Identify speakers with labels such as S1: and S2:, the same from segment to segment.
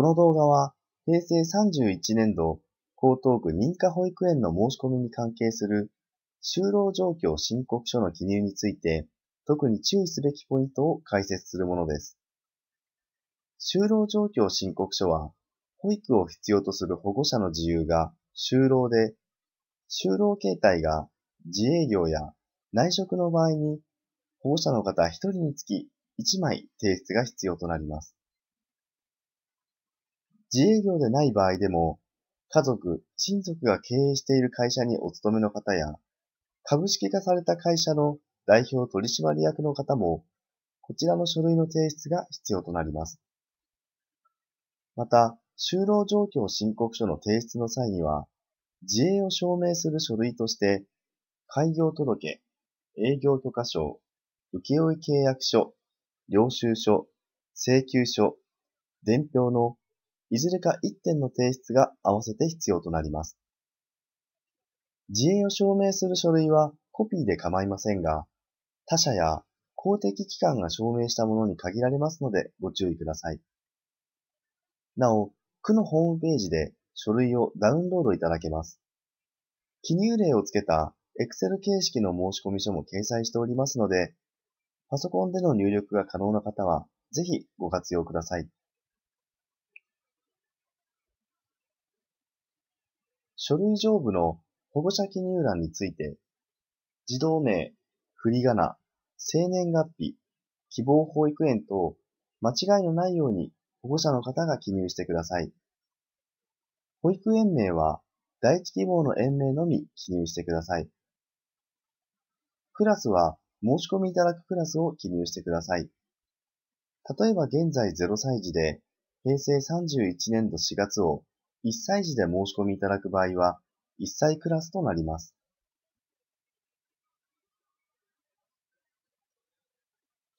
S1: この動画は平成31年度江東区認可保育園の申し込みに関係する就労状況申告書の記入について特に注意すべきポイントを解説するものです。就労状況申告書は保育を必要とする保護者の自由が就労で、就労形態が自営業や内職の場合に保護者の方1人につき1枚提出が必要となります。自営業でない場合でも、家族、親族が経営している会社にお勤めの方や、株式化された会社の代表取締役の方も、こちらの書類の提出が必要となります。また、就労状況申告書の提出の際には、自営を証明する書類として、開業届、営業許可証、請負契約書、領収書、請求書、伝票のいずれか1点の提出が合わせて必要となります。自営を証明する書類はコピーで構いませんが、他社や公的機関が証明したものに限られますのでご注意ください。なお、区のホームページで書類をダウンロードいただけます。記入例をつけた Excel 形式の申込書も掲載しておりますので、パソコンでの入力が可能な方は、ぜひご活用ください。書類上部の保護者記入欄について、児童名、振り仮名、生年月日、希望保育園等、間違いのないように保護者の方が記入してください。保育園名は第一希望の園名のみ記入してください。クラスは申し込みいただくクラスを記入してください。例えば現在0歳児で平成31年度4月を1歳児で申し込みいただく場合は、1歳クラスとなります。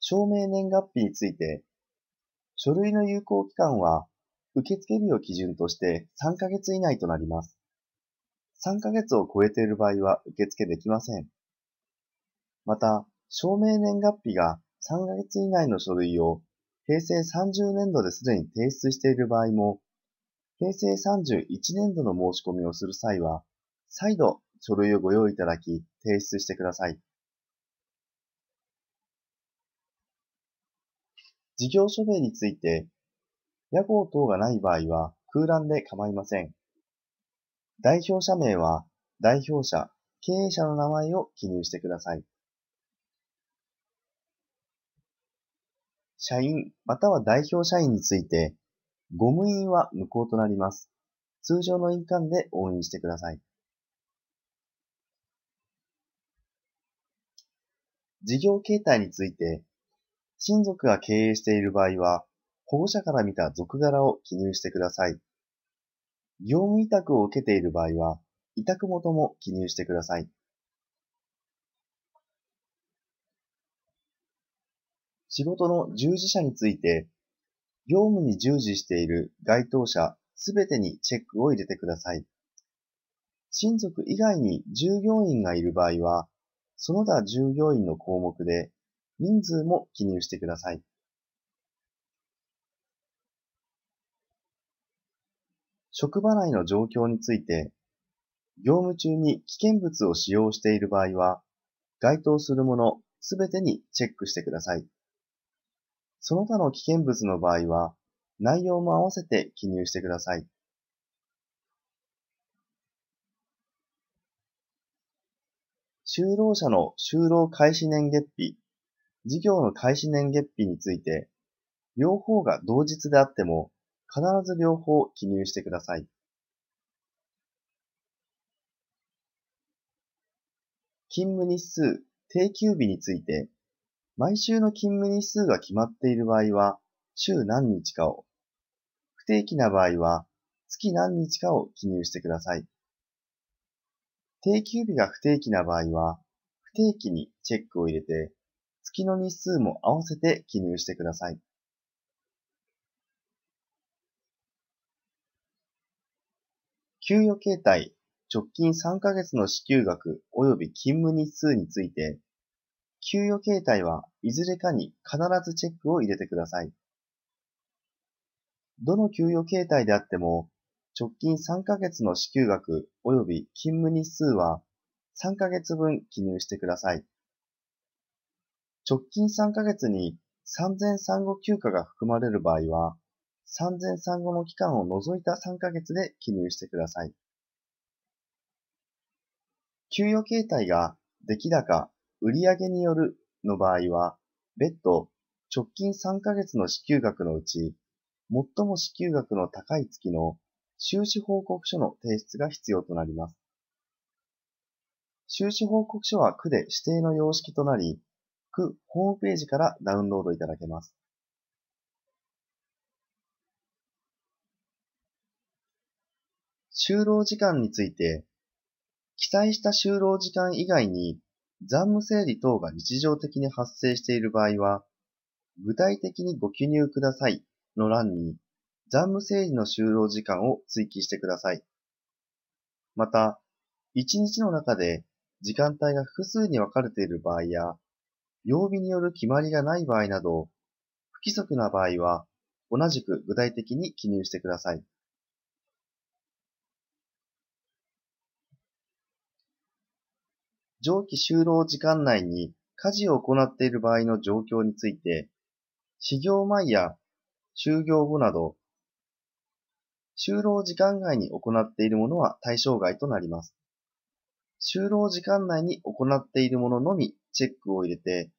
S1: 証明年月日について、書類の有効期間は、受付日を基準として3ヶ月以内となります。3ヶ月を超えている場合は受付できません。また、証明年月日が3ヶ月以内の書類を平成30年度ですでに提出している場合も平成31年度の申し込みをする際は、再度書類をご用意いただき、提出してください。事業署名について、屋号等がない場合は空欄で構いません。代表者名は代表者、経営者の名前を記入してください。社員または代表社員について、ゴム印は無効となります。通常の印鑑で応印してください。事業形態について、親族が経営している場合は、保護者から見た続柄を記入してください。業務委託を受けている場合は、委託元も記入してください。仕事の従事者について、業務に従事している該当者すべてにチェックを入れてください。親族以外に従業員がいる場合は、その他従業員の項目で人数も記入してください。職場内の状況について、業務中に危険物を使用している場合は、該当するものすべてにチェックしてください。その他の危険物の場合は、内容も合わせて記入してください。就労者の就労開始年月日、事業の開始年月日について、両方が同日であっても、必ず両方記入してください。勤務日数、定休日について、毎週の勤務日数が決まっている場合は、週何日かを、不定期な場合は、月何日かを記入してください。定休日が不定期な場合は、不定期にチェックを入れて、月の日数も合わせて記入してください。給与形態、直近3ヶ月の支給額及び勤務日数について、給与形態はいずれかに必ずチェックを入れてください。どの給与形態であっても、直近3ヶ月の支給額及び勤務日数は3ヶ月分記入してください。直近3ヶ月に0前産後休暇が含まれる場合は、産前産後の期間を除いた3ヶ月で記入してください。給与形態が出来高売上によるの場合は、別途直近3ヶ月の支給額のうち、最も支給額の高い月の収支報告書の提出が必要となります。収支報告書は区で指定の様式となり、区ホームページからダウンロードいただけます。就労時間について、記載した就労時間以外に残務整理等が日常的に発生している場合は、具体的にご記入くださいの欄に、残務整理の就労時間を追記してください。また、1日の中で時間帯が複数に分かれている場合や、曜日による決まりがない場合など、不規則な場合は、同じく具体的に記入してください。上記就労時間内に家事を行っている場合の状況について、始業前や就業後など、就労時間外に行っているものは対象外となります。就労時間内に行っているもののみチェックを入れて、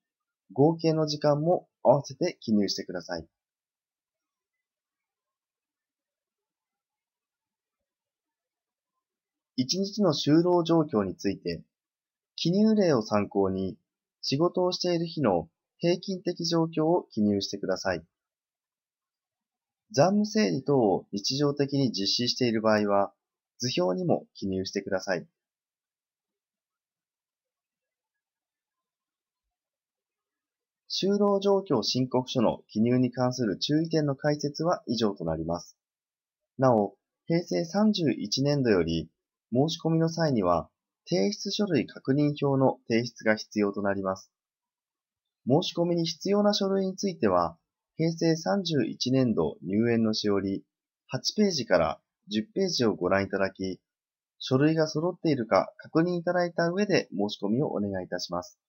S1: 合計の時間も合わせて記入してください。1日の就労状況について、記入例を参考に、仕事をしている日の平均的状況を記入してください。残務整理等を日常的に実施している場合は、図表にも記入してください。就労状況申告書の記入に関する注意点の解説は以上となります。なお、平成31年度より申し込みの際には提出書類確認票の提出が必要となります。申し込みに必要な書類については、平成31年度入園のしおり、8ページから10ページをご覧いただき、書類が揃っているか確認いただいた上で申し込みをお願いいたします。